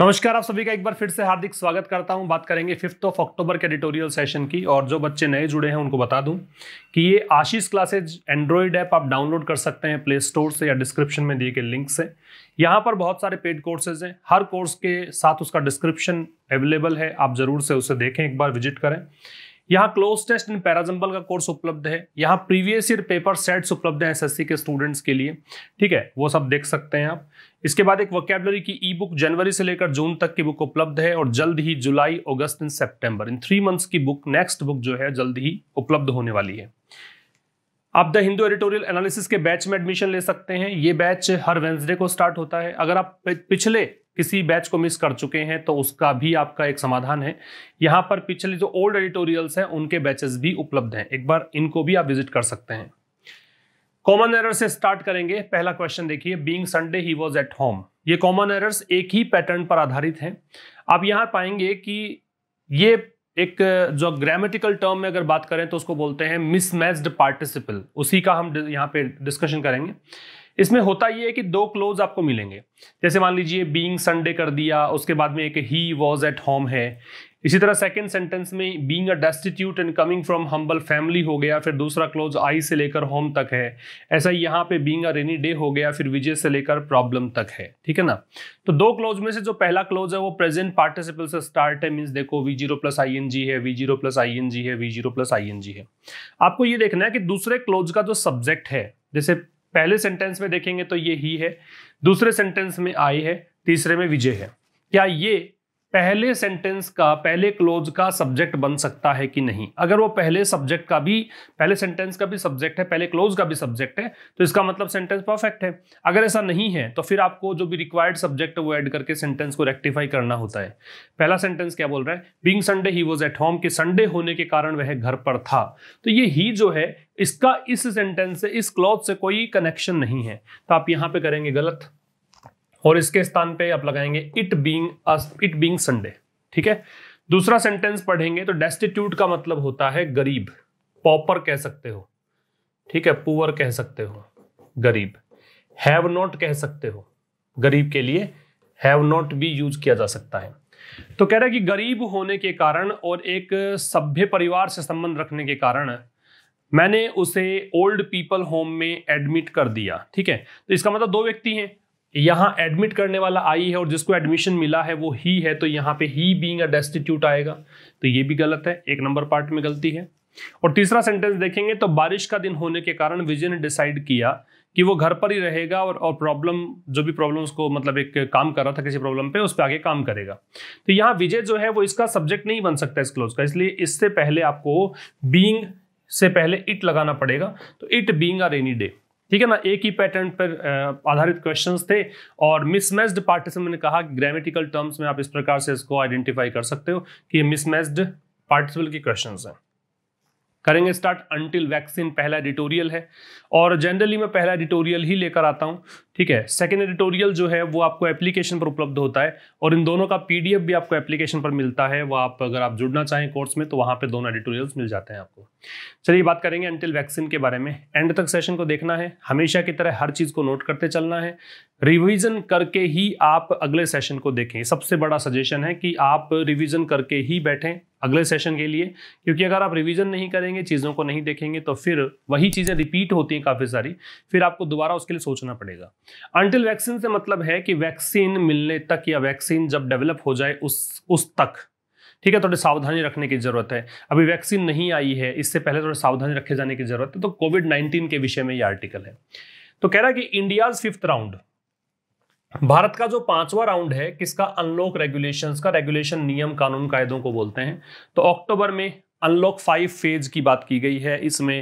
नमस्कार आप सभी का एक बार फिर से हार्दिक स्वागत करता हूं बात करेंगे फिफ्थ ऑफ अक्टूबर के एडिटोरियल सेशन की और जो बच्चे नए जुड़े हैं उनको बता दूं कि ये आशीष क्लासेज एंड्रॉयड ऐप आप डाउनलोड कर सकते हैं प्ले स्टोर से या डिस्क्रिप्शन में दिए गए लिंक से यहाँ पर बहुत सारे पेड कोर्सेज हैं हर कोर्स के साथ उसका डिस्क्रिप्शन अवेलेबल है आप ज़रूर से उसे देखें एक बार विजिट करें यहाँ क्लोज टेस्ट इन पैराजम्बल का कोर्स उपलब्ध है यहाँ प्रीवियस ईयर पेपर सेट्स उपलब्ध हैं एसएससी के स्टूडेंट्स के लिए ठीक है वो सब देख सकते हैं आप इसके बाद एक वोकेबलरी की ई बुक जनवरी से लेकर जून तक की बुक उपलब्ध है और जल्द ही जुलाई अगस्त in September in three months की बुक नेक्स्ट बुक जो है जल्द ही उपलब्ध होने वाली है आप द हिंदू एडिटोरियल एनालिसिस के बैच में एडमिशन ले सकते हैं ये बैच हर वेंसडे को स्टार्ट होता है अगर आप पिछले किसी बैच को मिस कर चुके हैं तो उसका भी आपका एक समाधान है यहाँ पर पिछले जो ओल्ड एडिटोरियल्स हैं उनके बैचेस भी उपलब्ध हैं एक बार इनको भी आप विजिट कर सकते हैं कॉमन एरर से स्टार्ट करेंगे पहला क्वेश्चन देखिए being Sunday he was at home ये कॉमन एरर्स एक ही पैटर्न पर आधारित हैं आप यहाँ पाएंगे कि ये एक जो ग्रामेटिकल टर्म में अगर बात करें तो उसको बोलते हैं मिसमैच्ड पार्टिसिपल उसी का हम यहाँ पे डिस्कशन करेंगे इसमें होता यह है कि दो क्लोज आपको मिलेंगे जैसे मान लीजिए बींग संडे कर दिया उसके बाद में एक ही वॉज एट होम है इसी तरह सेकंड सेंटेंस में being a destitute and coming from humble family हो गया फिर दूसरा क्लोज आई से लेकर होम तक है ऐसा यहाँ पे बींग अ रेनी डे हो गया फिर विजय से लेकर प्रॉब्लम तक है ठीक है ना तो दो क्लोज में से जो पहला क्लोज है वो प्रेजेंट पार्टिसिपल से स्टार्ट है मीन्स देखो V zero plus I N G है V zero plus I N G है V zero plus I N G है आपको ये देखना है कि दूसरे क्लोज का जो सब्जेक्ट है जैसे पहले सेंटेंस में देखेंगे तो ये ही है दूसरे सेंटेंस में आई है तीसरे में विजय है क्या ये पहले सेंटेंस का पहले क्लोज का सब्जेक्ट बन सकता है कि नहीं अगर वो पहले सब्जेक्ट का भी पहले सेंटेंस का भी सब्जेक्ट है पहले क्लोज का भी सब्जेक्ट है तो इसका मतलब सेंटेंस परफेक्ट है अगर ऐसा नहीं है तो फिर आपको जो भी रिक्वायर्ड सब्जेक्ट है वो ऐड करके सेंटेंस को रेक्टिफाई करना होता है पहला सेंटेंस क्या बोल रहा है being Sunday he was at home कि संडे होने के कारण वह घर पर था तो ये ही जो है इसका इस सेंटेंस से इस क्लॉज से कोई कनेक्शन नहीं है तो आप यहाँ पे करेंगे गलत और इसके स्थान पे आप लगाएंगे it being it being Sunday ठीक है दूसरा सेंटेंस पढ़ेंगे तो डेस्टिट्यूट का मतलब होता है गरीब पॉपर कह सकते हो ठीक है पुअर कह सकते हो गरीब हैव नॉट कह सकते हो गरीब के लिए हैव नॉट भी यूज किया जा सकता है तो कह रहा है कि गरीब होने के कारण और एक सभ्य परिवार से संबंध रखने के कारण मैंने उसे ओल्ड पीपल होम में एडमिट कर दिया ठीक है तो इसका मतलब दो व्यक्ति हैं यहां एडमिट करने वाला आई है और जिसको एडमिशन मिला है वो ही है तो यहां पे ही अ डेस्टिट्यूट आएगा तो ये भी गलत है एक नंबर पार्ट में गलती है और तीसरा सेंटेंस देखेंगे तो बारिश का दिन होने के कारण विजय ने डिसाइड किया कि वो घर पर ही रहेगा और और प्रॉब्लम जो भी प्रॉब्लम उसको मतलब एक काम कर रहा था किसी प्रॉब्लम पे उस पर आगे काम करेगा तो यहाँ विजय जो है वो इसका सब्जेक्ट नहीं बन सकता इस क्लोज का इसलिए इससे पहले आपको बींग से पहले इट लगाना पड़ेगा तो it being a rainy day ठीक है ना एक ही पैटर्न पर आधारित क्वेश्चंस थे और मिसमैच्ड पार्टिसिपल मैंने कहा ग्रामेटिकल टर्म्स में आप इस प्रकार से इसको आइडेंटिफाई कर सकते हो कि ये मिसमैच्ड पार्टिसिपल के क्वेश्चन हैं करेंगे स्टार्ट अंटिल वैक्सीन पहला एडिटोरियल है और जनरली मैं पहला एडिटोरियल ही लेकर आता हूँ ठीक है सेकेंड एडिटोरियल जो है वो आपको एप्लीकेशन पर उपलब्ध होता है और इन दोनों का पीडीएफ भी आपको एप्लीकेशन पर मिलता है वो आप अगर आप जुड़ना चाहें कोर्स में तो वहाँ पर दोनों एडिटोरियल्स मिल जाते हैं आपको चलिए बात करेंगे अंटिल वैक्सीन के बारे में एंड तक सेशन को देखना है हमेशा की तरह हर चीज़ को नोट करते चलना है रिविज़न करके ही आप अगले सेशन को देखें सबसे बड़ा सजेशन है कि आप रिविज़न करके ही बैठें अगले सेशन के लिए क्योंकि अगर आप रिवीजन नहीं करेंगे चीज़ों को नहीं देखेंगे तो फिर वही चीज़ें रिपीट होती हैं काफ़ी सारी फिर आपको दोबारा उसके लिए सोचना पड़ेगा अनटिल वैक्सीन से मतलब है कि वैक्सीन मिलने तक या वैक्सीन जब डेवलप हो जाए उस उस तक ठीक है थोड़ी सावधानी रखने की जरूरत है अभी वैक्सीन नहीं आई है इससे पहले थोड़ी सावधानी रखे जाने की जरूरत है तो कोविड नाइन्टीन के विषय में ये आर्टिकल है तो कह रहा है कि इंडियाज फिफ्थ राउंड भारत का जो पांचवा राउंड है किसका अनलॉक रेगुलेशंस का रेगुलेशन नियम कानून कायदों को बोलते हैं तो अक्टूबर में अनलॉक फाइव फेज की बात की गई है इसमें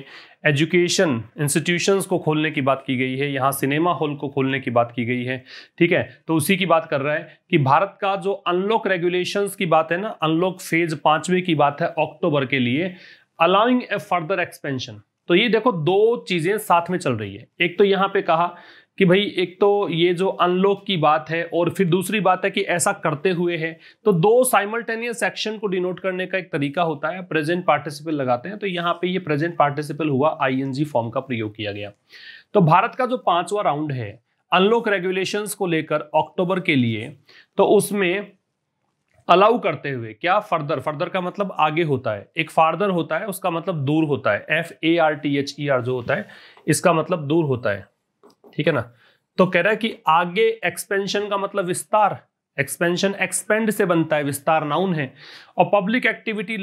एजुकेशन इंस्टीट्यूशंस को खोलने की बात की गई है यहाँ सिनेमा हॉल को खोलने की बात की गई है ठीक है तो उसी की बात कर रहा है कि भारत का जो अनलॉक रेगुलेशंस की बात है ना अनलॉक फेज पांचवें की बात है अक्टूबर के लिए अलाउिंग ए फर्दर एक्सपेंशन तो ये देखो दो चीजें साथ में चल रही है एक तो यहाँ पे कहा कि भाई एक तो ये जो अनलॉक की बात है और फिर दूसरी बात है कि ऐसा करते हुए है तो दो साइमल्टेनियस एक्शन को डिनोट करने का एक तरीका होता है प्रेजेंट पार्टिसिपल लगाते हैं तो यहाँ पे ये प्रेजेंट पार्टिसिपल हुआ आईएनजी फॉर्म का प्रयोग किया गया तो भारत का जो पांचवा राउंड है अनलॉक रेगुलेशंस को लेकर अक्टूबर के लिए तो उसमें अलाउ करते हुए क्या फर्दर फर्दर का मतलब आगे होता है एक फार्दर होता है उसका मतलब दूर होता है F A R T H E R जो होता है इसका मतलब दूर होता है ठीक है ना तो कह रहा है कि आगे एक्सपेंशन का मतलब विस्तार एक्सपेंशन एक्सपेंड से बनता है विस्तार नाउन है और पब्लिक एक्टिविटी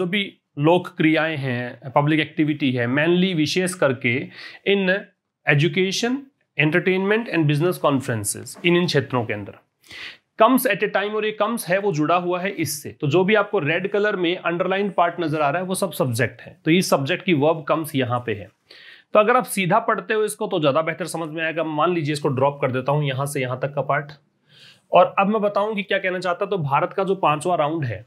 जो भी लोक क्रियाएं हैं पब्लिक एक्टिविटी है मेनली विशेष करके in education entertainment and business conferences इन इन क्षेत्रों के अंदर कम्स एट ए टाइम और ये कम्स है वो जुड़ा हुआ है इससे तो जो भी आपको रेड कलर में अंडरलाइन पार्ट नजर आ रहा है वो सब सब्जेक्ट है तो ये सब्जेक्ट की वर्ब कम्स यहाँ पे है तो अगर आप सीधा पढ़ते हो इसको तो ज़्यादा बेहतर समझ में आएगा मान लीजिए इसको ड्रॉप कर देता हूं यहां से यहां तक का पार्ट और अब मैं बताऊं कि क्या कहना चाहता तो भारत का जो पांचवा राउंड है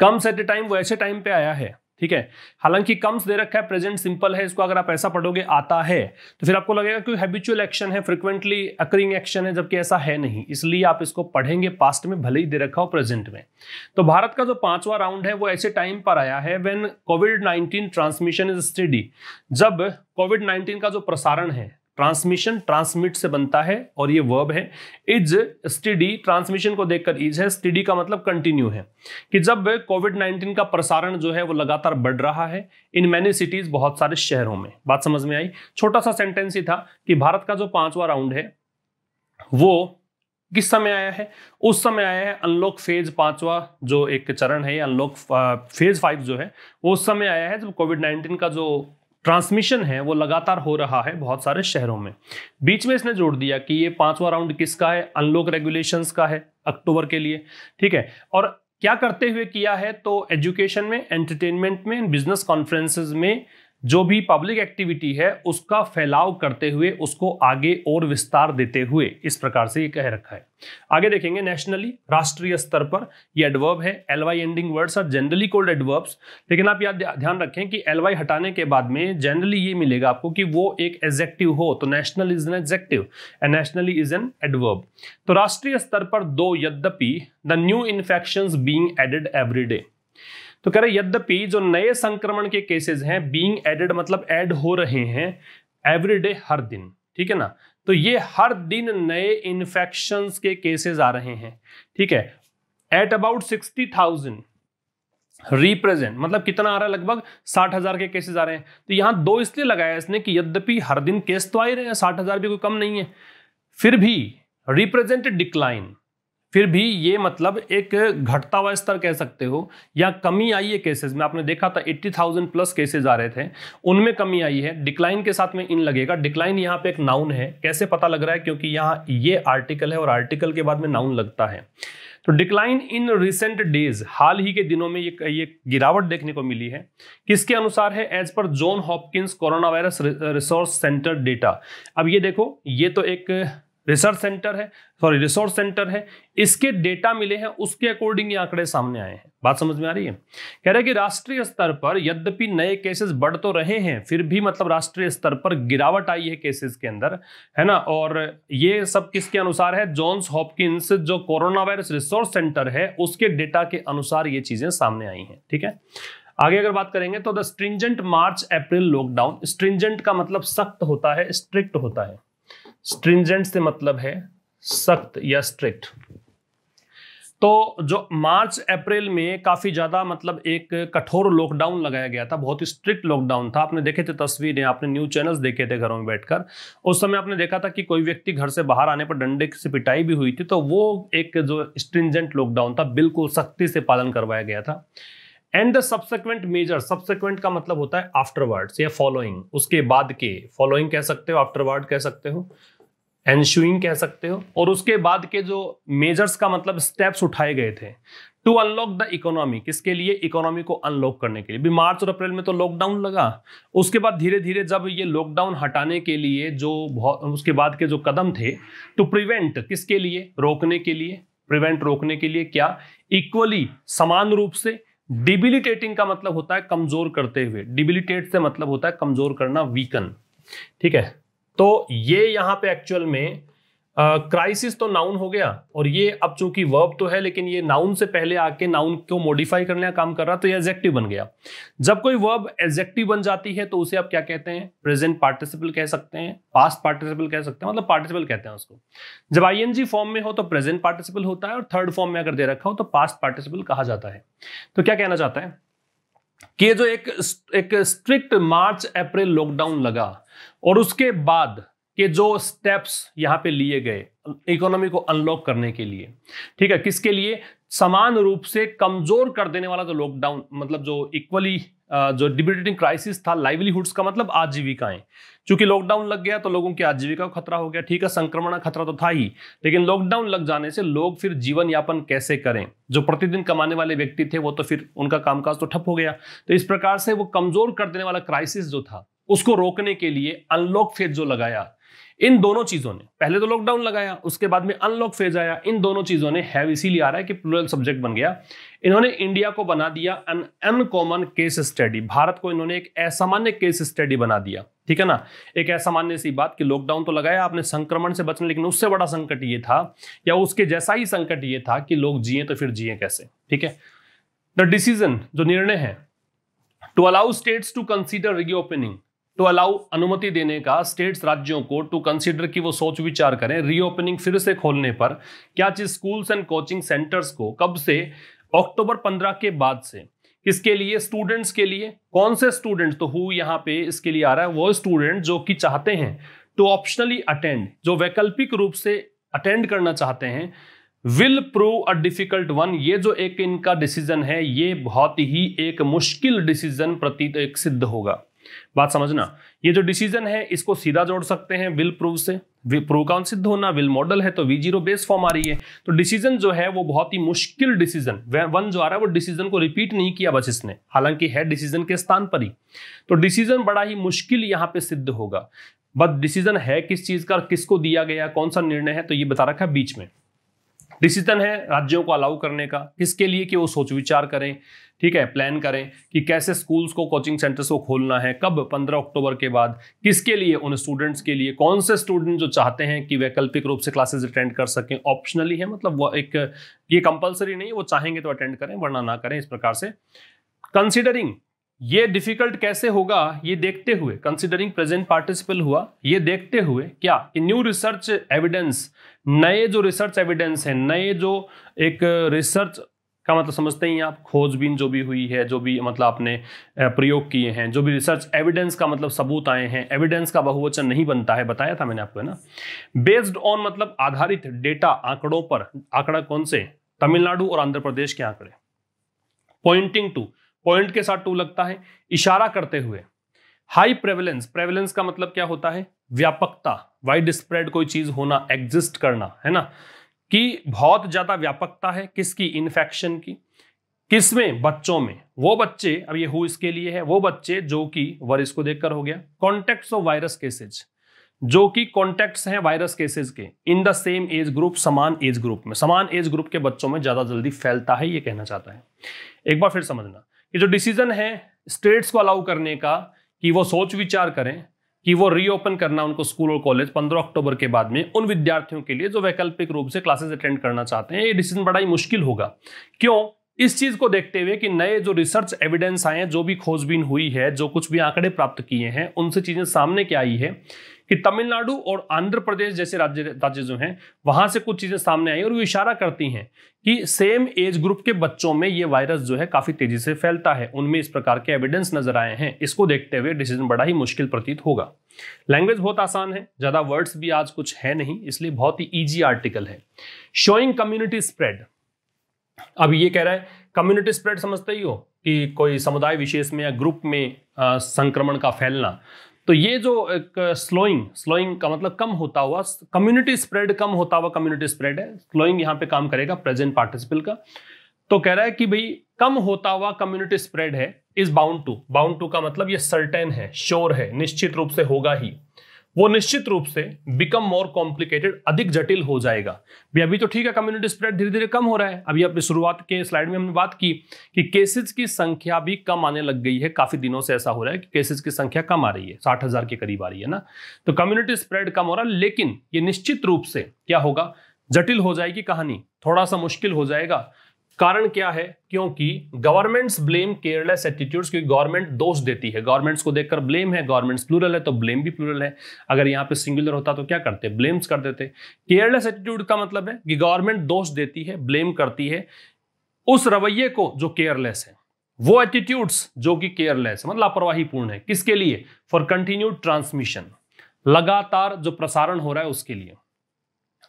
कम सेट टाइम वो ऐसे टाइम पे आया है ठीक है हालांकि कम्स दे रखा है प्रेजेंट सिंपल है इसको अगर आप ऐसा पढ़ोगे आता है तो फिर आपको लगेगा कि हैबिचुअल एक्शन है फ्रिक्वेंटली अक्रिंग एक्शन है जबकि ऐसा है नहीं इसलिए आप इसको पढ़ेंगे पास्ट में भले ही दे रखा हो प्रेजेंट में तो भारत का जो पांचवा राउंड है वो ऐसे टाइम पर आया है when COVID nineteen transmission is study जब कोविड नाइन्टीन का जो प्रसारण है ट्रांसमिशन ट्रांसमिट से बनता है और ये वर्ब है इज स्टडी ट्रांसमिशन को देखकर इज है स्टडी का मतलब कंटिन्यू है कि जब कोविड 19 का प्रसारण जो है वो लगातार बढ़ रहा है इन मैनी सिटीज बहुत सारे शहरों में बात समझ में आई छोटा सा सेंटेंस ही था कि भारत का जो पांचवा राउंड है वो किस समय आया है उस समय आया है अनलॉक फेज पांचवा जो एक चरण है अनलॉक फेज फाइव जो है वो उस समय आया है जब कोविड नाइन्टीन का जो ट्रांसमिशन है वो लगातार हो रहा है बहुत सारे शहरों में बीच में इसने जोड़ दिया कि ये पांचवा राउंड किसका है अनलॉक रेगुलेशंस का है अक्टूबर के लिए ठीक है और क्या करते हुए किया है तो एजुकेशन में एंटरटेनमेंट में बिजनेस कॉन्फ्रेंसेस में जो भी पब्लिक एक्टिविटी है उसका फैलाव करते हुए उसको आगे और विस्तार देते हुए इस प्रकार से ये कह रखा है आगे देखेंगे नेशनली राष्ट्रीय स्तर पर ये एडवर्ब है LY ending words are generally called adverbs लेकिन आप याद ध्यान रखें कि एलवाई हटाने के बाद में जनरली ये मिलेगा आपको कि वो एक एजेक्टिव हो तो national is an adjective and nationally is an adverb तो राष्ट्रीय स्तर पर दो यद्यपि the new infection being added every तो कह रहे यद्यपि जो नए संक्रमण के केसेस हैं बीइंग एडेड मतलब ऐड हो रहे हैं एवरीडे हर दिन ठीक है ना तो ये हर दिन नए इन्फेक्शन के केसेस आ रहे हैं ठीक है at about sixty thousand represent मतलब कितना आ रहा है लगभग साठ हजार के केसेस आ रहे हैं तो यहां दो इसलिए लगाया इसने कि यद्यपि हर दिन केस तो आ ही रहे हैं साठ हजार भी कोई कम नहीं है फिर भी रिप्रेजेंट डिक्लाइन फिर भी ये मतलब एक घटता हुआ स्तर कह सकते हो या कमी आई है केसेस में आपने देखा था 80,000 प्लस केसेस आ रहे थे उनमें कमी आई है डिक्लाइन के साथ में इन लगेगा डिक्लाइन यहाँ पे एक नाउन है कैसे पता लग रहा है क्योंकि यहाँ ये आर्टिकल है और आर्टिकल के बाद में नाउन लगता है तो डिक्लाइन इन रिसेंट डेज हाल ही के दिनों में ये ये गिरावट देखने को मिली है किसके अनुसार है as per John Hopkins corona virus resource centre data अब ये देखो ये तो एक रिसर्च सेंटर है सॉरी रिसोर्स सेंटर है इसके डेटा मिले हैं उसके अकॉर्डिंग ये आंकड़े सामने आए हैं बात समझ में आ रही है कह रहे हैं कि राष्ट्रीय स्तर पर यद्यपि नए केसेस बढ़ तो रहे हैं फिर भी मतलब राष्ट्रीय स्तर पर गिरावट आई है केसेस के अंदर है ना और ये सब किसके अनुसार है जॉन्स हॉपकिंस जो कोरोना वायरस रिसोर्स सेंटर है उसके डेटा के अनुसार ये चीजें सामने आई हैं ठीक है आगे अगर बात करेंगे तो the stringent March April lockdown stringent का मतलब सख्त होता है स्ट्रिक्ट होता है स्ट्रिंजेंट से मतलब है सख्त या स्ट्रिक्ट तो जो मार्च अप्रैल में काफ़ी ज़्यादा मतलब एक कठोर लॉकडाउन लगाया गया था बहुत ही स्ट्रिक्ट लॉकडाउन था आपने देखे थे तस्वीरें आपने न्यूज़ चैनल्स देखे थे घरों में बैठकर उस समय आपने देखा था कि कोई व्यक्ति घर से बाहर आने पर डंडे से पिटाई भी हुई थी तो वो एक जो स्ट्रिंजेंट लॉकडाउन था बिल्कुल सख्ती से पालन करवाया गया था and the subsequent major subsequent का मतलब होता है आफ्टरवर्ड्स या फॉलोइंग उसके बाद के फॉलोइंग कह सकते हो आफ्टरवर्ड कह सकते हो एंशुइंग कह सकते हो और उसके बाद के जो मेजर्स का मतलब स्टेप्स उठाए गए थे टू अनलॉक द इकोनॉमी किसके लिए इकोनॉमी को अनलॉक करने के लिए भी मार्च और अप्रैल में तो लॉकडाउन लगा उसके बाद धीरे धीरे जब ये लॉकडाउन हटाने के लिए जो उसके बाद के जो कदम थे टू प्रिवेंट किसके लिए रोकने के लिए प्रिवेंट रोकने के लिए क्या इक्वली समान रूप से डिबिलिटेटिंग का मतलब होता है कमजोर करते हुए डिबिलिटेट से मतलब होता है कमजोर करना वीकन ठीक है तो ये यहां पे एक्चुअल में क्राइसिस तो नाउन हो गया और ये अब चूंकि वर्ब तो है लेकिन ये नाउन से पहले आके नाउन को मॉडिफाई करने का काम कर रहा तो ये एजेक्टिव बन गया जब कोई वर्ब एजेक्टिव बन जाती है तो उसे आप क्या कहते हैं प्रेजेंट पार्टिसिपल कह सकते हैं पास्ट पार्टिसिपल कह सकते हैं मतलब पार्टिसिपल कहते हैं उसको जब आई फॉर्म में हो तो प्रेजेंट पार्टिसिपल होता है और थर्ड फॉर्म में अगर दे रखा हो तो पास्ट पार्टिसिपल कहा जाता है तो क्या कहना चाहता है कि जो एक एक स्ट्रिक्ट मार्च अप्रैल लॉकडाउन लगा और उसके बाद के जो स्टेप्स यहाँ पे लिए गए इकोनॉमी को अनलॉक करने के लिए ठीक है किसके लिए समान रूप से कमजोर कर देने वाला जो लॉकडाउन मतलब जो इक्वली जो डिबिटेटिंग क्राइसिस था लाइवलीहुड्स का मतलब आजीविकाएं क्योंकि लॉकडाउन लग गया तो लोगों की आजीविका को खतरा हो गया ठीक है संक्रमण का खतरा तो था ही लेकिन लॉकडाउन लग जाने से लोग फिर जीवन यापन कैसे करें जो प्रतिदिन कमाने वाले व्यक्ति थे वो तो फिर उनका कामकाज तो ठप हो गया तो इस प्रकार से वो कमजोर कर देने वाला क्राइसिस जो था उसको रोकने के लिए अनलॉक फेज जो लगाया इन दोनों चीजों ने पहले तो लॉकडाउन लगाया उसके बाद में अनलॉक फेज आया इन दोनों चीजों ने हैव इसीलिए आ रहा है कि प्लूरल सब्जेक्ट बन गया इन्होंने इंडिया को बना दिया एन अनकॉमन केस स्टडी भारत को इन्होंने एक असामान्य केस स्टडी बना दिया ठीक है ना एक असामान्य सी बात कि लॉकडाउन तो लगाया आपने संक्रमण से बचने लेकिन उससे बड़ा संकट ये था या उसके जैसा ही संकट ये था कि लोग जिए तो फिर जिए कैसे ठीक है द डिसीजन जो निर्णय है to allow states to consider reopening to allow अनुमति देने का स्टेट्स राज्यों को टू कंसिडर कि वो सोच विचार करें रीओपनिंग फिर से खोलने पर क्या चीज स्कूल्स एंड कोचिंग सेंटर्स को कब से अक्टूबर पंद्रह के बाद से किसके लिए स्टूडेंट्स के लिए कौन से स्टूडेंट तो हु यहाँ पे इसके लिए आ रहा है वो स्टूडेंट जो कि चाहते हैं टू ऑप्शनली अटेंड जो वैकल्पिक रूप से अटेंड करना चाहते हैं will prove a difficult one ये जो एक इनका डिसीजन है ये बहुत ही एक मुश्किल डिसीजन प्रतीत एक सिद्ध होगा बात समझना ये जो डिसीजन है इसको सीधा जोड़ सकते हैं विल प्रूव से प्रूव का सिद्ध होना विल मॉडल है तो वी जीरो बेस फॉर्म आ रही है तो डिसीजन जो है वो बहुत ही मुश्किल डिसीजन वन जो आ रहा है वो डिसीजन को रिपीट नहीं किया बस इसने हालांकि है डिसीजन के स्थान पर ही तो डिसीजन बड़ा ही मुश्किल यहाँ पे सिद्ध होगा बट डिसीजन है किस चीज का किसको दिया गया कौन सा निर्णय है तो ये बता रखा है बीच में डिसीजन है राज्यों को अलाउ करने का किसके लिए कि वो सोच विचार करें ठीक है प्लान करें कि कैसे स्कूल्स को कोचिंग सेंटर्स को खोलना है कब 15 अक्टूबर के बाद किसके लिए उन स्टूडेंट्स के लिए कौन से स्टूडेंट जो चाहते हैं कि वैकल्पिक रूप से क्लासेस अटेंड कर सकें ऑप्शनली है मतलब वो एक ये कंपलसरी नहीं वो चाहेंगे तो अटेंड करें वरना ना करें इस प्रकार से कंसिडरिंग ये डिफिकल्ट कैसे होगा ये देखते हुए कंसिडरिंग प्रेजेंट पार्टिसिपल हुआ ये देखते हुए क्या कि न्यू रिसर्च एविडेंस नए जो रिसर्च एविडेंस है नए जो एक रिसर्च का मतलब समझते हैं आप खोजबीन जो भी हुई है जो भी मतलब आपने प्रयोग किए हैं जो भी रिसर्च एविडेंस का मतलब सबूत आए हैं एविडेंस का बहुवचन नहीं बनता है बताया था मैंने आपको है ना बेस्ड ऑन मतलब आधारित डेटा आंकड़ों पर आंकड़ा कौन से तमिलनाडु और आंध्र प्रदेश के आंकड़े पॉइंटिंग टू पॉइंट के साथ टू लगता है इशारा करते हुए हाई प्रेवलेंस प्रेवलेंस का मतलब क्या होता है व्यापकता वाइड स्प्रेड कोई चीज होना एग्जिस्ट करना है ना कि बहुत ज्यादा व्यापकता है किसकी इन्फेक्शन की किसमें बच्चों में वो बच्चे अब ये हु इसके लिए है वो बच्चे जो कि वर इसको देखकर हो गया कॉन्टेक्ट ऑफ वायरस केसेज जो कि कॉन्टेक्ट्स हैं वायरस केसेस के in the same age group समान एज ग्रुप में समान एज ग्रुप के बच्चों में ज्यादा जल्दी फैलता है ये कहना चाहता है एक बार फिर समझना कि जो डिसीजन है स्टेट्स को अलाउ करने का कि वो सोच विचार करें कि वो रीओपन करना उनको स्कूल और कॉलेज 15 अक्टूबर के बाद में उन विद्यार्थियों के लिए जो वैकल्पिक रूप से क्लासेस अटेंड करना चाहते हैं ये डिसीजन बड़ा ही मुश्किल होगा क्यों इस चीज को देखते हुए कि नए जो रिसर्च एविडेंस आए हैं जो भी खोजबीन हुई है जो कुछ भी आंकड़े प्राप्त किए हैं उनसे चीजें सामने क्या आई है कि तमिलनाडु और आंध्र प्रदेश जैसे राज्य राज्य जो हैं वहां से कुछ चीज़ें सामने आई और वो इशारा करती हैं कि सेम एज ग्रुप के बच्चों में ये वायरस जो है काफ़ी तेज़ी से फैलता है उनमें इस प्रकार के एविडेंस नजर आए हैं इसको देखते हुए डिसीजन बड़ा ही मुश्किल प्रतीत होगा लैंग्वेज बहुत आसान है ज़्यादा वर्ड्स भी आज कुछ है नहीं इसलिए बहुत ही ईजी आर्टिकल है शोइंग कम्युनिटी स्प्रेड अब ये कह रहा है कम्युनिटी स्प्रेड समझते ही हो कि कोई समुदाय विशेष में या ग्रुप में संक्रमण का फैलना तो ये जो एक स्लोइंग स्लोइंग का मतलब कम होता हुआ कम्युनिटी स्प्रेड कम होता हुआ कम्युनिटी स्प्रेड है स्लोइंग यहाँ पे काम करेगा प्रेजेंट पार्टिसिपल का तो कह रहा है कि भाई कम होता हुआ कम्युनिटी स्प्रेड है is bound to bound to का मतलब ये सर्टेन है श्योर है निश्चित रूप से होगा ही वो निश्चित रूप से बिकम मोर कॉम्प्लिकेटेड अधिक जटिल हो जाएगा भी अभी तो ठीक है कम्युनिटी स्प्रेड धीरे धीरे कम हो रहा है अभी अपनी शुरुआत के स्लाइड में हमने बात की कि केसेस की संख्या भी कम आने लग गई है काफी दिनों से ऐसा हो रहा है कि केसेस की संख्या कम आ रही है साठ हजार के करीब आ रही है ना तो कम्युनिटी स्प्रेड कम हो रहा है लेकिन ये निश्चित रूप से क्या होगा जटिल हो जाएगी कहानी थोड़ा सा मुश्किल हो जाएगा कारण क्या है क्योंकि गवर्नमेंट्स ब्लेम केयरलेस एटीट्यूड्स क्योंकि गवर्नमेंट दोष देती है गवर्नमेंट्स को देखकर ब्लेम है गवर्नमेंट्स प्लूरल है तो ब्लेम भी प्लूरल है अगर यहाँ पे सिंगुलर होता तो क्या करते ब्लेम्स कर देते केयरलेस एटीट्यूड का मतलब है कि गवर्नमेंट दोष देती है ब्लेम करती है उस रवैये को जो केयरलेस है वो एटीट्यूड्स जो कि केयरलेस मतलब लापरवाही पूर्ण है किसके लिए फॉर कंटिन्यूड ट्रांसमिशन लगातार जो प्रसारण हो रहा है उसके लिए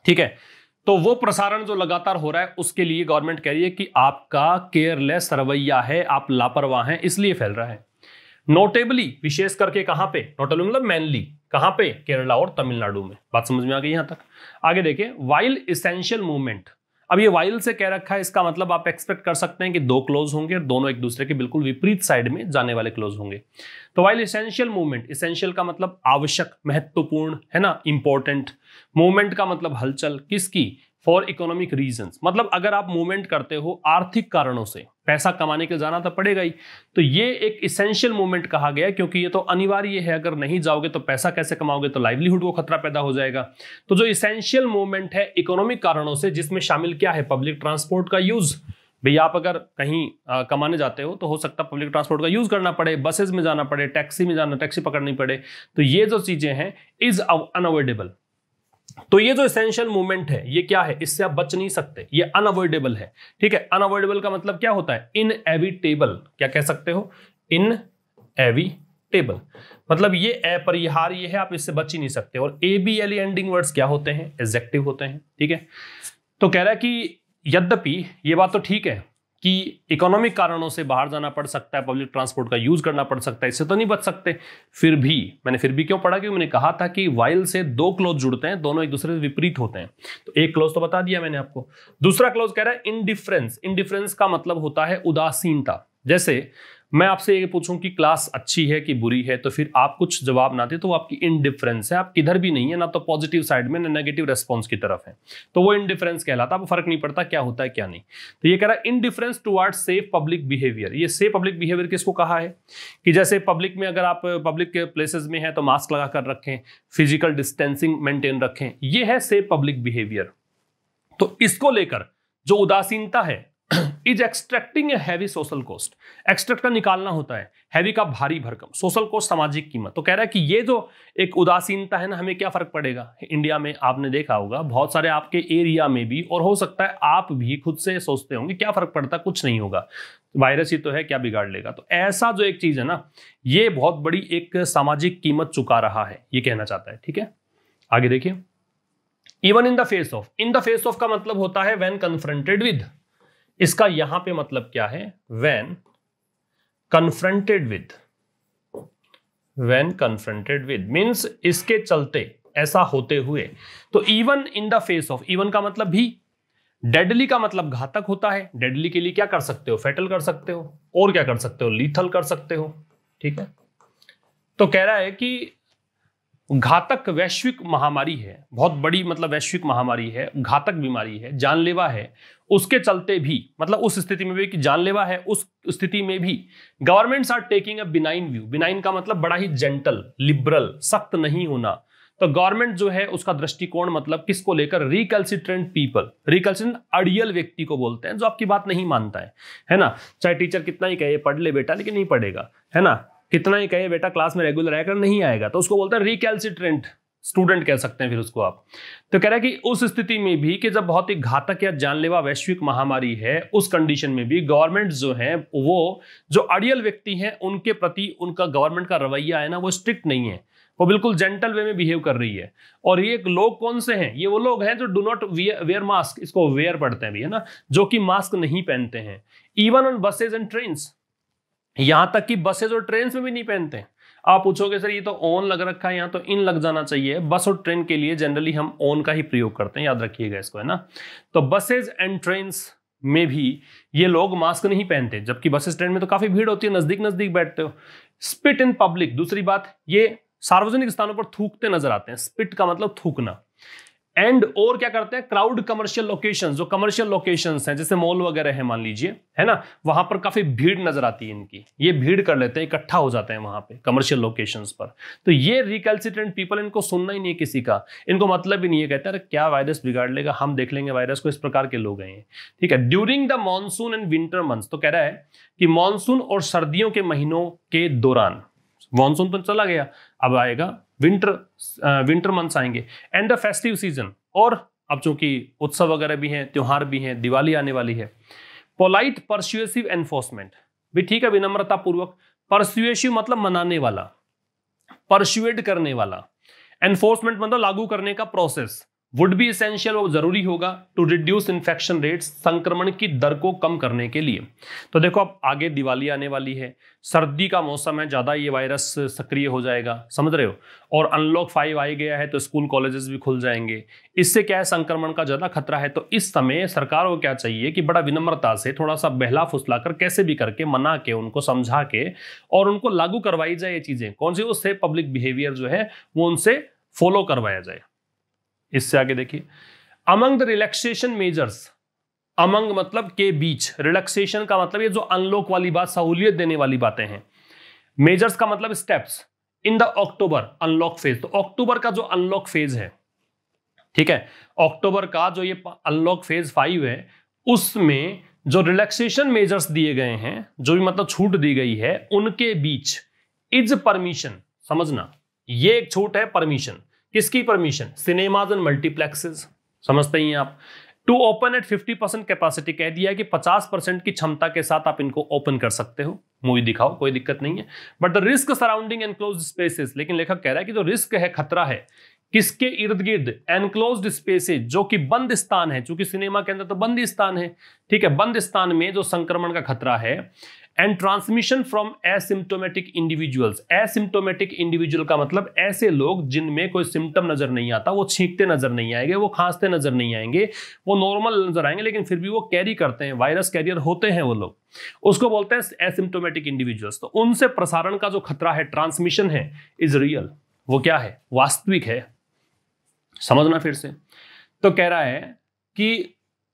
ठीक है तो वो प्रसारण जो लगातार हो रहा है उसके लिए गवर्नमेंट कह रही है कि आपका केयरलेस रवैया है आप लापरवाह हैं इसलिए फैल रहा है नोटेबली विशेष करके कहां पे नोटेबली मतलब मेनली कहां पे केरला और तमिलनाडु में बात समझ में आ गई यहां तक आगे देखें वाइल्ड इसेंशियल मूवमेंट अब ये वाइल से कह रखा है इसका मतलब आप एक्सपेक्ट कर सकते हैं कि दो क्लोज होंगे और दोनों एक दूसरे के बिल्कुल विपरीत साइड में जाने वाले क्लोज होंगे तो वाइल इसेंशियल मूवमेंट इसेंशियल का मतलब आवश्यक महत्वपूर्ण है ना इंपॉर्टेंट मूवमेंट का मतलब हलचल किसकी फॉर इकोनॉमिक रीजन मतलब अगर आप मूवमेंट करते हो आर्थिक कारणों से पैसा कमाने के जाना तो पड़ेगा ही तो ये एक इसेंशियल मूवमेंट कहा गया क्योंकि ये तो अनिवार्य है अगर नहीं जाओगे तो पैसा कैसे कमाओगे तो लाइवलीहुड को खतरा पैदा हो जाएगा तो जो इसेंशियल मूवमेंट है इकोनॉमिक कारणों से जिसमें शामिल क्या है पब्लिक ट्रांसपोर्ट का यूज़ भैया आप अगर कहीं आ, कमाने जाते हो तो हो सकता है पब्लिक ट्रांसपोर्ट का यूज़ करना पड़े बसेज में जाना पड़े टैक्सी में जाना टैक्सी पकड़नी पड़े तो ये जो चीज़ें हैं इज़ अनअवॉइडेबल तो ये जो इसेंशियल मूवमेंट है ये क्या है इससे आप बच नहीं सकते ये अनअवॉइडेबल है ठीक है अनअवॉइडेबल का मतलब क्या होता है इन एविटेबल क्या कह सकते हो इन एवी टेबल मतलब ये अपरिहार्य है आप इससे बच ही नहीं सकते और A B L ending words क्या होते हैं एग्जेक्टिव होते हैं ठीक है तो कह रहा है कि यद्यपि ये बात तो ठीक है कि इकोनॉमिक कारणों से बाहर जाना पड़ सकता है पब्लिक ट्रांसपोर्ट का यूज करना पड़ सकता है इससे तो नहीं बच सकते फिर भी मैंने फिर भी क्यों पढ़ा क्योंकि मैंने कहा था कि वाइल से दो क्लोज जुड़ते हैं दोनों एक दूसरे से विपरीत होते हैं तो एक क्लोज तो बता दिया मैंने आपको दूसरा क्लोज कह रहा है इनडिफरेंस इनडिफरेंस का मतलब होता है उदासीनता जैसे मैं आपसे ये पूछूं कि क्लास अच्छी है कि बुरी है तो फिर आप कुछ जवाब ना दे तो वो आपकी इनडिफरेंस है आप किधर भी नहीं है ना तो पॉजिटिव साइड में ना नेगेटिव रेस्पॉन्स की तरफ है तो वो इनडिफरेंस कहलाता आपको फर्क नहीं पड़ता क्या होता है क्या नहीं तो ये कह रहा है indifference toward safe public behaviour ये सेफ पब्लिक बिहेवियर किसको कहा है कि जैसे पब्लिक में अगर आप पब्लिक के प्लेसेज में तो है तो मास्क लगा कर रखें फिजिकल डिस्टेंसिंग मेंटेन रखें यह है सेफ पब्लिक बिहेवियर तो इसको लेकर जो उदासीनता है is extracting a heavy social cost extract का निकालना होता है हैवी का भारी भरकम सोशल कॉस्ट सामाजिक कीमत तो कह रहा है कि ये जो एक उदासीनता है ना हमें क्या फर्क पड़ेगा इंडिया में आपने देखा होगा बहुत सारे आपके एरिया में भी और हो सकता है आप भी खुद से सोचते होंगे क्या फर्क पड़ता कुछ नहीं होगा वायरस ही तो है क्या बिगाड़ लेगा तो ऐसा जो एक चीज है ना ये बहुत बड़ी एक सामाजिक कीमत चुका रहा है ये कहना चाहता है ठीक है आगे देखिए even in the face of in the face of का मतलब होता है वेन कंफ्रंटेड विद इसका यहां पे मतलब क्या है when confronted with when confronted with means इसके चलते ऐसा होते हुए तो even in the face of even का मतलब भी डेडली का मतलब घातक होता है डेडली के लिए क्या कर सकते हो फेटल कर सकते हो और क्या कर सकते हो लीथल कर सकते हो ठीक है तो कह रहा है कि घातक वैश्विक महामारी है बहुत बड़ी मतलब वैश्विक महामारी है घातक बीमारी है जानलेवा है उसके चलते भी मतलब उस स्थिति में भी कि जानलेवा है उस स्थिति में भी governments are taking a benign view benign का मतलब बड़ा ही जेंटल लिबरल सख्त नहीं होना तो गवर्नमेंट जो है उसका दृष्टिकोण मतलब किसको लेकर रिकल्सिट्रेंट पीपल रिकल्सिट अड़ियल व्यक्ति को बोलते हैं जो आपकी बात नहीं मानता है है ना चाहे टीचर कितना ही कहे पढ़ ले बेटा लेकिन नहीं पढ़ेगा है ना कितना ही कहे बेटा क्लास में रेगुलर आएगा नहीं आएगा तो उसको बोलता है रिकैल्सिट्रेंट स्टूडेंट कह सकते हैं फिर उसको आप तो कह रहा है कि उस स्थिति में भी कि जब बहुत ही घातक या जानलेवा वैश्विक महामारी है उस कंडीशन में भी गवर्नमेंट जो है वो जो अड़ियल व्यक्ति हैं उनके प्रति उनका गवर्नमेंट का रवैया है ना वो स्ट्रिक्ट नहीं है वो बिल्कुल जेंटल वे में बिहेव कर रही है और ये लोग कौन से हैं ये वो लोग हैं जो डू नॉट वेयर मास्क इसको वेयर पढ़ते हैं भैया ना जो कि मास्क नहीं पहनते हैं even on buses and trains यहां तक कि बसेज और ट्रेन में भी नहीं पहनते आप पूछोगे सर ये तो ऑन लग रखा है यहाँ तो इन लग जाना चाहिए बस और ट्रेन के लिए जनरली हम ऑन का ही प्रयोग करते हैं याद रखिएगा इसको है ना तो बसेज एंड ट्रेन में भी ये लोग मास्क नहीं पहनते जबकि बसेस ट्रेन में तो काफी भीड़ होती है नजदीक नजदीक बैठते हो स्पिट इन पब्लिक दूसरी बात ये सार्वजनिक स्थानों पर थूकते नजर आते हैं स्पिट का मतलब थूकना एंड और क्या करते हैं क्राउड कमर्शियल लोकेशन जो कमर्शियल लोकेशन हैं जैसे मॉल वगैरह है मान लीजिए है ना वहां पर काफी भीड़ नजर आती है इनकी ये भीड़ कर लेते हैं इकट्ठा हो जाते हैं वहां पे कमर्शियल लोकेशन पर तो ये रिकल्सिटेंट पीपल इनको सुनना ही नहीं है किसी का इनको मतलब ही नहीं है कहता अरे क्या वायरस बिगाड़ लेगा हम देख लेंगे वायरस को इस प्रकार के लोग हैं ठीक है during the monsoon and winter month तो कह रहा है कि मानसून और सर्दियों के महीनों के दौरान मानसून तो चला गया अब आएगा विंटर विंटर मंथ्स आएंगे एंड द फेस्टिव सीजन और अब चूंकि उत्सव वगैरह भी हैं त्यौहार भी हैं दिवाली आने वाली है पोलाइट परसुएसिव एनफोर्समेंट भी ठीक है विनम्रता पूर्वक मतलब मनाने वाला परस्यूएड करने वाला एनफोर्समेंट मतलब लागू करने का प्रोसेस वुड बी इसेंशियल वो जरूरी होगा टू रिड्यूस इन्फेक्शन रेट्स संक्रमण की दर को कम करने के लिए तो देखो अब आगे दिवाली आने वाली है सर्दी का मौसम है ज़्यादा ये वायरस सक्रिय हो जाएगा समझ रहे हो और अनलॉक फाइव आ गया है तो स्कूल कॉलेजेस भी खुल जाएंगे इससे क्या है संक्रमण का ज़्यादा खतरा है तो इस समय सरकार को क्या चाहिए कि बड़ा विनम्रता से थोड़ा सा बहला फुसला कर कैसे भी करके मना के उनको समझा के और उनको लागू करवाई जाए ये चीज़ें कौन सी उससे पब्लिक बिहेवियर जो है वो उनसे फॉलो करवाया जाए इससे आगे देखिए among the relaxation measures among मतलब के बीच रिलैक्सेशन का मतलब ये जो अनलॉक वाली बात सहूलियत देने वाली बातें हैं मेजर्स का मतलब steps in the October unlock phase तो अक्टूबर का जो अनलॉक फेज है ठीक है अक्टूबर का जो ये अनलॉक फेज फाइव है उसमें जो रिलैक्सेशन मेजर्स दिए गए हैं जो भी मतलब छूट दी गई है उनके बीच इज परमिशन समझना ये एक छूट है परमिशन किसकी परमिशन सिनेमाज एंड मल्टीप्लेक्सेस समझते ही आप to open at 50 percent capacity कह दिया है कि 50 परसेंट की क्षमता के साथ आप इनको ओपन कर सकते हो मूवी दिखाओ कोई दिक्कत नहीं है but the risk surrounding enclose spaces लेकिन लेखक कह रहा है कि जो तो रिस्क है खतरा है किसके इर्द गिर्द एनक्लोज स्पेसेस जो कि बंद स्थान है चूंकि सिनेमा के अंदर तो बंद स्थान है ठीक है बंद स्थान में जो संक्रमण का खतरा है and transmission from asymptomatic individuals asymptomatic individual का मतलब ऐसे लोग जिनमें कोई सिम्टम नजर नहीं आता वो छींकते नजर नहीं आएंगे वो खांसते नजर नहीं आएंगे वो नॉर्मल नजर आएंगे लेकिन फिर भी वो कैरी करते हैं वायरस कैरियर होते हैं वो लोग उसको बोलते हैं एसिम्टोमेटिक इंडिविजुअल्स तो उनसे प्रसारण का जो खतरा है ट्रांसमिशन है इज रियल वो क्या है वास्तविक है समझना फिर से तो कह रहा है कि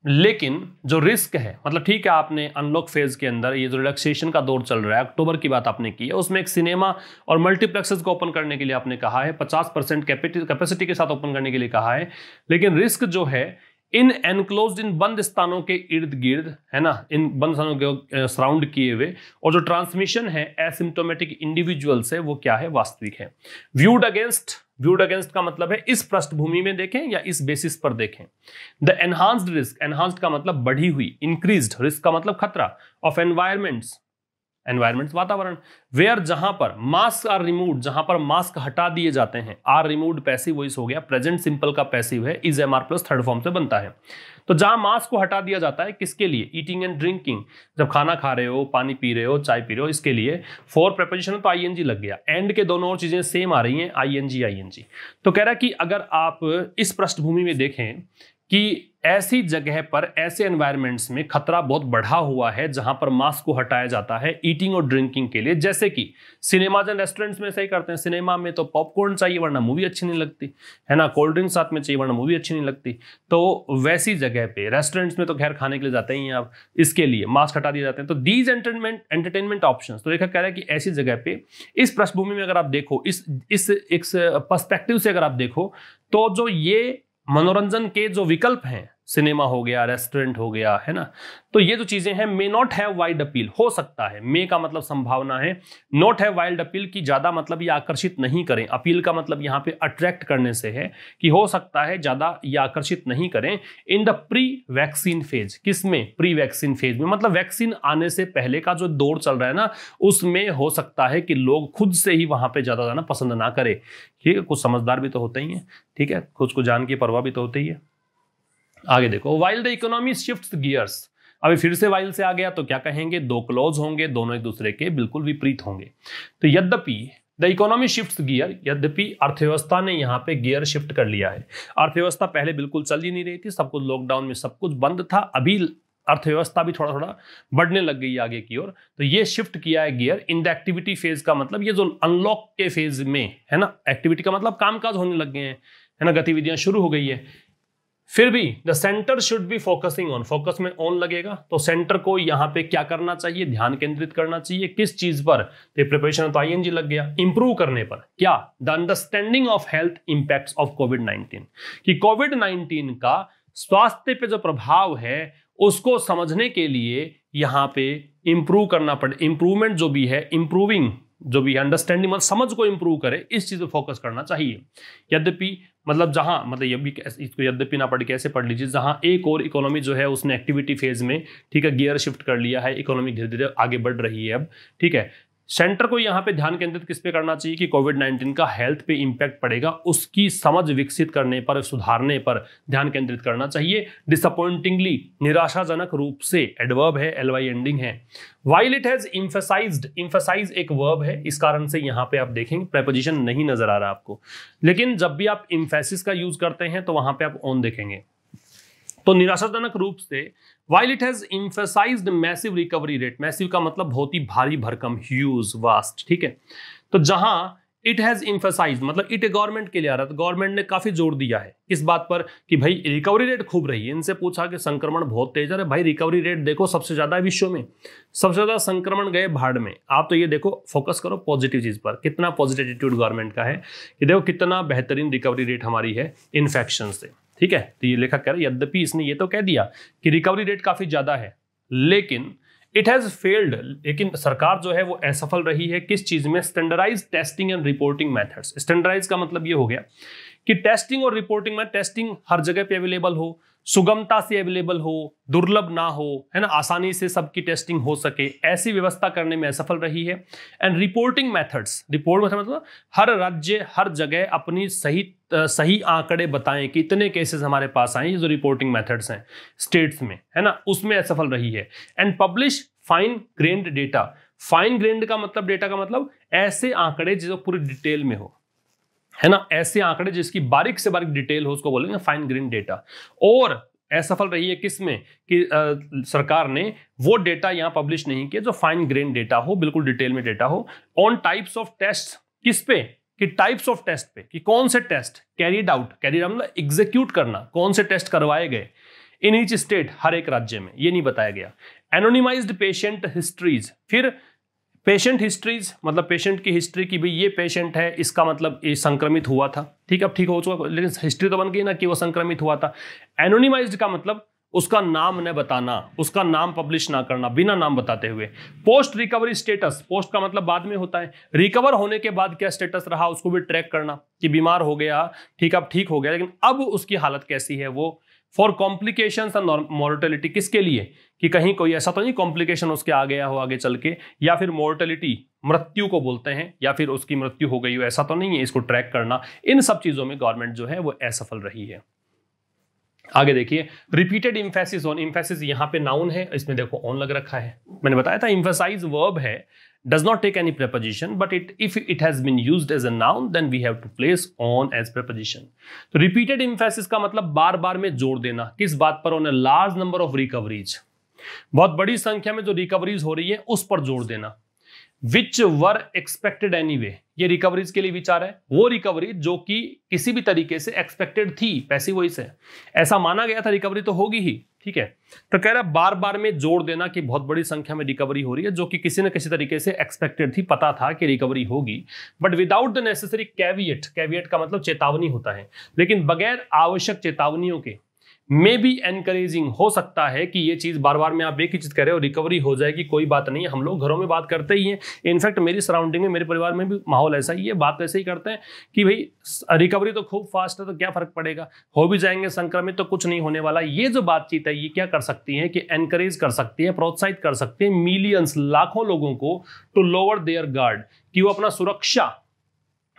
लेकिन जो रिस्क है मतलब ठीक है आपने अनलॉक फेज के अंदर ये जो रिलैक्सेशन का दौर चल रहा है अक्टूबर की बात आपने की है उसमें एक सिनेमा और मल्टीप्लेक्सेस को ओपन करने के लिए आपने कहा है 50 परसेंट कैपेसिटी के साथ ओपन करने के लिए कहा है लेकिन रिस्क जो है इन एनक्लोज इन बंद स्थानों के इर्द गिर्द है ना इन बंद स्थानों के सराउंड किए हुए और जो ट्रांसमिशन है एसिम्टोमेटिक इंडिविजुअल से वो क्या है वास्तविक है व्यूड अगेंस्ट व्यूड अगेंस्ट का मतलब है इस पृष्ठभूमि में देखें या इस बेसिस पर देखें द एनहांस्ड रिस्क एनहांस्ड का मतलब बढ़ी हुई इंक्रीज रिस्क का मतलब खतरा ऑफ एनवायरमेंट्स एनवायरमेंट वातावरण वेयर जहां पर मास्क आर रिमूव जहां पर मास्क हटा दिए जाते हैं आर रिमूव पैसिव वॉइस हो गया प्रेजेंट सिंपल का पैसिव है is am are plus third form से बनता है तो जहां मास्क को हटा दिया जाता है किसके लिए ईटिंग एंड ड्रिंकिंग जब खाना खा रहे हो पानी पी रहे हो चाय पी रहे हो इसके लिए फोर प्रपोजिशन तो आईएनजी लग गया एंड के दोनों और चीजें सेम आ रही हैं आईएनजी आईएनजी तो कह रहा है कि अगर आप इस पृष्ठभूमि में देखें कि ऐसी जगह पर ऐसे एनवायरमेंट्स में खतरा बहुत बढ़ा हुआ है जहां पर मास्क को हटाया जाता है ईटिंग और ड्रिंकिंग के लिए जैसे कि सिनेमाज एंड रेस्टोरेंट्स में सही करते हैं सिनेमा में तो पॉपकॉर्न चाहिए वरना मूवी अच्छी नहीं लगती है ना कोल्ड ड्रिंक साथ में चाहिए वरना मूवी अच्छी नहीं लगती तो वैसी जगह पर रेस्टोरेंट्स में तो खैर खाने के लिए जाते ही आप इसके लिए मास्क हटा दिए जाते हैं तो दीज एंटरटेनमेंट एंटरटेनमेंट ऑप्शन तो देखा कह रहा है कि ऐसी जगह पर इस पृष्ठभूमि में अगर आप देखो इस इस एक पर्सपेक्टिव से अगर आप देखो तो जो ये मनोरंजन के जो विकल्प हैं सिनेमा हो गया रेस्टोरेंट हो गया है ना तो ये जो चीज़ें हैं may not have wild appeal हो सकता है मे का मतलब संभावना है नॉट हैव वाइल्ड अपील की ज़्यादा मतलब ये आकर्षित नहीं करें अपील का मतलब यहाँ पे अट्रैक्ट करने से है कि हो सकता है ज़्यादा ये आकर्षित नहीं करें in the pre vaccine phase किस में प्री वैक्सीन फेज में मतलब वैक्सीन आने से पहले का जो दौर चल रहा है ना उसमें हो सकता है कि लोग खुद से ही वहाँ पर ज़्यादा जाना पसंद ना करें ठीक है कुछ समझदार भी तो होते ही हैं ठीक है कुछ को जान के परवाह भी तो होती ही है आगे देखो while the economy shift gears अभी फिर से वाइल से आ गया तो क्या कहेंगे दो क्लोज होंगे दोनों एक दूसरे के बिल्कुल विपरीत होंगे तो यद्यपि द इकोनॉमी शिफ्ट गियर यद्यपि अर्थव्यवस्था ने यहाँ पे गियर शिफ्ट कर लिया है अर्थव्यवस्था पहले बिल्कुल चल ही नहीं रही थी सब कुछ लॉकडाउन में सब कुछ बंद था अभी अर्थव्यवस्था भी थोड़ा थोड़ा बढ़ने लग गई आगे की ओर तो ये शिफ्ट किया है gear in the activity phase का मतलब ये जो अनलॉक के फेज में है ना एक्टिविटी का मतलब कामकाज होने लग गए हैं है ना गतिविधियां शुरू हो गई है फिर भी the centre should be focusing on focus में ऑन लगेगा तो सेंटर को यहाँ पे क्या करना चाहिए ध्यान केंद्रित करना चाहिए किस चीज पर तो प्रिपरेशन तो एनजी लग गया इंप्रूव करने पर क्या the understanding of health impact of COVID 19 कि कोविड 19 का स्वास्थ्य पे जो प्रभाव है उसको समझने के लिए यहाँ पे इंप्रूव करना पड़े इंप्रूवमेंट जो भी है इंप्रूविंग जो भी अंडरस्टैंडिंग मतलब समझ को इम्प्रूव करे इस चीज़ पर फोकस करना चाहिए यद्यपि मतलब जहाँ मतलब ये भी इसको यद्यपि ना पढ़ के ऐसे पढ़ लीजिए जहाँ एक और इकोनॉमी जो है उसने एक्टिविटी फेज में ठीक है गियर शिफ्ट कर लिया है इकोनॉमी धीरे धीरे आगे बढ़ रही है अब ठीक है सेंटर को यहाँ पे ध्यान केंद्रित किस पे करना चाहिए कि कोविड 19 का हेल्थ पे इम्पैक्ट पड़ेगा उसकी समझ विकसित करने पर सुधारने पर ध्यान केंद्रित करना चाहिए डिसअपॉइंटिंगली निराशाजनक रूप से एडवर्ब है एल वाई एंडिंग है while it has emphasise emphasise एक वर्ब है इस कारण से यहाँ पे आप देखेंगे प्रेपोजिशन नहीं नजर आ रहा आपको लेकिन जब भी आप इम्फेसिस का यूज करते हैं तो वहां पर आप ऑन देखेंगे तो निराशाजनक रूप से while it has emphasise massive recovery rate massive का मतलब बहुत ही भारी भरकम ह्यूज वास्ट ठीक है तो जहां इट हैज इम्फेसाइज मतलब इट गवर्नमेंट के लिए आ रहा था गवर्नमेंट तो ने काफी जोर दिया है इस बात पर कि भाई रिकवरी रेट खूब रही है इनसे पूछा कि संक्रमण बहुत तेज है भाई रिकवरी रेट देखो सबसे ज्यादा है विश्व में सबसे ज्यादा संक्रमण गए भाड़ में आप तो ये देखो फोकस करो पॉजिटिव चीज पर कितना पॉजिटिव एटीट्यूड गवर्नमेंट का है ये देखो कितना बेहतरीन रिकवरी रेट हमारी है इन्फेक्शन से ठीक है तो ये लेखक कह रहे यद्यपि इसने ये तो कह दिया कि रिकवरी रेट काफी ज्यादा है लेकिन इट हैज फेल्ड लेकिन सरकार जो है वो असफल रही है किस चीज में standardise testing and reporting methods standardise का मतलब ये हो गया कि टेस्टिंग और रिपोर्टिंग में टेस्टिंग हर जगह पे अवेलेबल हो सुगमता से अवेलेबल हो दुर्लभ ना हो है ना आसानी से सबकी टेस्टिंग हो सके ऐसी व्यवस्था करने में असफल रही है एंड रिपोर्टिंग मेथड्स रिपोर्ट मतलब हर राज्य हर जगह अपनी सही सही आंकड़े बताएं कि इतने केसेस हमारे पास आए जो रिपोर्टिंग मेथड्स हैं स्टेट्स में है ना उसमें असफल रही है and publish fine grained data fine grained का मतलब डेटा का मतलब ऐसे आंकड़े जो पूरी डिटेल में हो है ना ऐसे आंकड़े जिसकी बारीक से बारीक डिटेल हो उसको बोलेंगे फाइन ग्रीन डेटा और असफल रही है किस में कि आ, सरकार ने वो डेटा यहां पब्लिश नहीं किया जो फाइन ग्रेन डेटा हो बिल्कुल डिटेल में डेटा हो ऑन टाइप्स ऑफ टेस्ट किस पे कि टाइप्स ऑफ टेस्ट पे कि कौन से test carried out carry out execute करना कौन से टेस्ट करवाए गए इन ईच स्टेट हर एक राज्य में ये नहीं बताया गया एनोनिमाइज्ड पेशेंट हिस्ट्रीज फिर पेशेंट हिस्ट्रीज मतलब पेशेंट की हिस्ट्री की भी ये पेशेंट है इसका मतलब ये संक्रमित हुआ था ठीक अब ठीक हो चुका लेकिन हिस्ट्री तो बन गई ना कि वो संक्रमित हुआ था एनोनिमाइज का मतलब उसका नाम न बताना उसका नाम पब्लिश ना करना बिना नाम बताते हुए पोस्ट रिकवरी स्टेटस पोस्ट का मतलब बाद में होता है रिकवर होने के बाद क्या स्टेटस रहा उसको भी ट्रैक करना कि बीमार हो गया ठीक अब ठीक हो गया लेकिन अब उसकी हालत कैसी है वो फॉर कॉम्प्लिकेशन एंड मोर्टेलिटी किसके लिए कि कहीं कोई ऐसा तो नहीं कॉम्प्लिकेशन उसके आ गया हो आगे चल के या फिर मोर्टेलिटी मृत्यु को बोलते हैं या फिर उसकी मृत्यु हो गई हो ऐसा तो नहीं है इसको ट्रैक करना इन सब चीज़ों में गवर्नमेंट जो है वो असफल रही है आगे देखिए रिपीटेड इम्फेसिस ऑन इम्फेसिस यहां पे नाउन है इसमें देखो ऑन लग रखा है मैंने बताया था इम्फेसाइज वर्ब है does not take any preposition but it if it has been use as a noun then we have to place on as preposition तो रिपीटेड emphasis का मतलब बार बार में जोर देना किस बात पर on a large number of recoveries बहुत बड़ी संख्या में जो रिकवरीज हो रही है उस पर जोर देना विच वर एक्सपेक्टेड एनी वे ये रिकवरीज के लिए विचार है वो रिकवरी जो कि किसी भी तरीके से एक्सपेक्टेड थी पैसी वही से ऐसा माना गया था रिकवरी तो होगी ही ठीक है तो कह रहा बार बार में जोड़ देना कि बहुत बड़ी संख्या में रिकवरी हो रही है जो कि किसी न किसी तरीके से एक्सपेक्टेड थी पता था कि रिकवरी होगी but without the necessary caveat caveat का मतलब चेतावनी होता है लेकिन बगैर आवश्यक चेतावनियों के मे बी एनकरेजिंग हो सकता है कि ये चीज़ बार बार में आप एक ही चीज़ कह रहे हो रिकवरी हो जाएगी कोई बात नहीं हम लोग घरों में बात करते ही हैं इनफैक्ट मेरी सराउंडिंग में मेरे परिवार में भी माहौल ऐसा ही है बात ऐसे ही करते हैं कि भाई रिकवरी तो खूब फास्ट है तो क्या फ़र्क पड़ेगा हो भी जाएंगे संक्रमित तो कुछ नहीं होने वाला ये जो बातचीत है ये क्या कर सकती है कि एनकरेज कर सकती है प्रोत्साहित कर सकती है मिलियंस लाखों लोगों को टू लोअर देयर गार्ड कि वो अपना सुरक्षा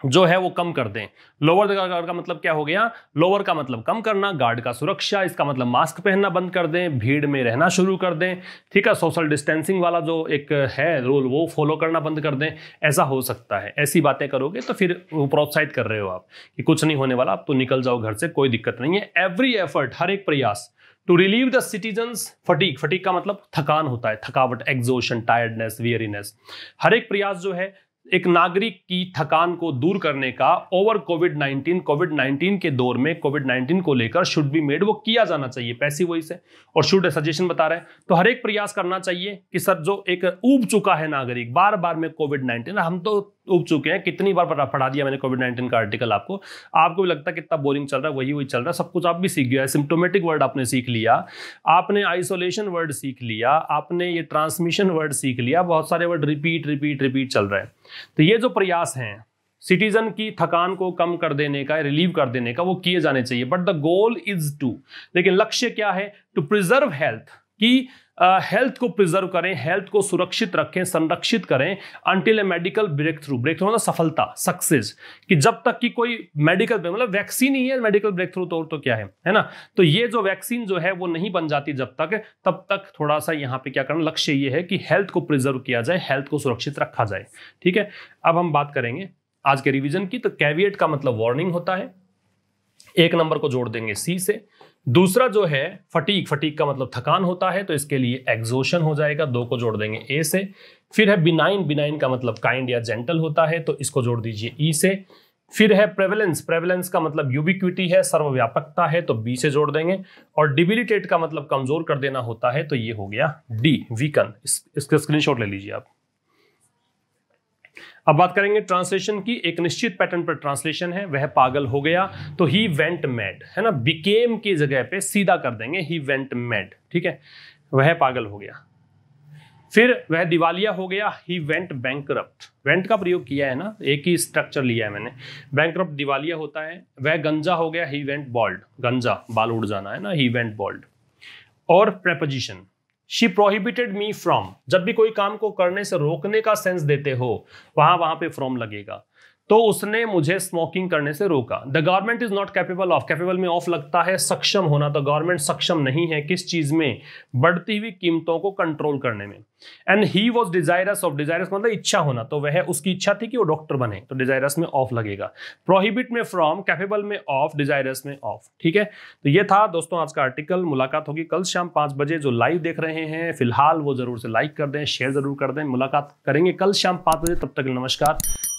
जो है वो कम कर दें लोअर गार्ड का मतलब क्या हो गया लोअर का मतलब कम करना गार्ड का सुरक्षा इसका मतलब मास्क पहनना बंद कर दें भीड़ में रहना शुरू कर दें ठीक है सोशल डिस्टेंसिंग वाला जो एक है रूल वो फॉलो करना बंद कर दें ऐसा हो सकता है ऐसी बातें करोगे तो फिर प्रोत्साहित कर रहे हो आप कि कुछ नहीं होने वाला आप तो निकल जाओ घर से कोई दिक्कत नहीं है एवरी एफर्ट हर एक प्रयास to relieve the citizen fatigue fatigue का मतलब थकान होता है थकावट एग्जोशन टायर्डनेस वियरीनेस हर एक प्रयास जो है एक नागरिक की थकान को दूर करने का ओवर कोविड 19 कोविड 19 के दौर में कोविड 19 को लेकर शुड बी मेड वो किया जाना चाहिए पैसिव वॉइस है और शुड सजेशन बता रहे हैं तो हर एक प्रयास करना चाहिए कि सर जो एक ऊब चुका है नागरिक बार बार में कोविड 19 हम तो उब चुके हैं कितनी बार पढ़ा पढ़ा दिया मैंने कोविड नाइन्टीन का आर्टिकल आपको आपको भी लगता है कितना बोरिंग चल रहा है वही वही चल रहा है सब कुछ आप भी सीख गया सिम्टोमेटिक वर्ड आपने सीख लिया आपने आइसोलेशन वर्ड सीख लिया आपने ये ट्रांसमिशन वर्ड सीख लिया बहुत सारे वर्ड रिपीट रिपीट रिपीट चल रहे हैं तो ये जो प्रयास हैं सिटीजन की थकान को कम कर देने का रिलीव कर देने का वो किए जाने चाहिए but the goal is to लेकिन लक्ष्य क्या है टू प्रिजर्व हेल्थ कि हेल्थ को प्रिजर्व करें हेल्थ को सुरक्षित रखें संरक्षित करें until a medical breakthrough breakthrough मतलब सफलता सक्सेस कि जब तक कि कोई मेडिकल मतलब वैक्सीन ही है मेडिकल ब्रेक थ्रू तो और तो क्या है है ना तो ये जो वैक्सीन जो है वो नहीं बन जाती जब तक तब तक थोड़ा सा यहाँ पे क्या करना लक्ष्य ये है कि हेल्थ को प्रिजर्व किया जाए हेल्थ को सुरक्षित रखा जाए ठीक है अब हम बात करेंगे आज के रिविजन की तो कैवियट का मतलब वार्निंग होता है एक नंबर को जोड़ देंगे सी से दूसरा जो है फटीक फटीक का मतलब थकान होता है तो इसके लिए एग्जोशन हो जाएगा दो को जोड़ देंगे ए से फिर है बिनाइन बिनाइन का मतलब काइंड या जेंटल होता है तो इसको जोड़ दीजिए ई e से फिर है प्रेवलेंस प्रेवलेंस का मतलब यूबिक्विटी है सर्वव्यापकता है तो बी से जोड़ देंगे और डिबिलिटेट का मतलब कमजोर कर देना होता है तो ये हो गया डी वीकन इस, इसका स्क्रीनशॉट ले लीजिए आप अब बात करेंगे ट्रांसलेशन की एक निश्चित पैटर्न पर ट्रांसलेशन है वह पागल हो गया तो ही वेंट मैड है ना बिकेम की जगह पे सीधा कर देंगे ही वेंट मैड ठीक है वह पागल हो गया फिर वह दिवालिया हो गया ही वेंट बैंक वेंट का प्रयोग किया है ना एक ही स्ट्रक्चर लिया है मैंने बैंक दिवालिया होता है वह गंजा हो गया ही वेंट बॉल्ड गंजा बाल उड़ जाना है ना ही वेंट बॉल्ड और preposition she prohibited me from जब भी कोई काम को करने से रोकने का सेंस देते हो वहां वहां पे फ्रॉम लगेगा तो उसने मुझे स्मोकिंग करने से रोका the government is not capable of capable में ऑफ लगता है सक्षम होना तो गवर्नमेंट सक्षम नहीं है किस चीज में बढ़ती हुई कीमतों को कंट्रोल करने में and he was desirous of desirous मतलब इच्छा होना तो वह उसकी इच्छा थी कि वो डॉक्टर बने तो डिजायरस में ऑफ लगेगा प्रोहिबिट में फ्रॉम कैपेबल में ऑफ डिजायरस में ऑफ ठीक है तो ये था दोस्तों आज का आर्टिकल मुलाकात होगी कल शाम पांच बजे जो लाइव देख रहे हैं फिलहाल वो जरूर से लाइक कर दें शेयर जरूर कर दें मुलाकात करेंगे कल शाम पांच बजे तब तक नमस्कार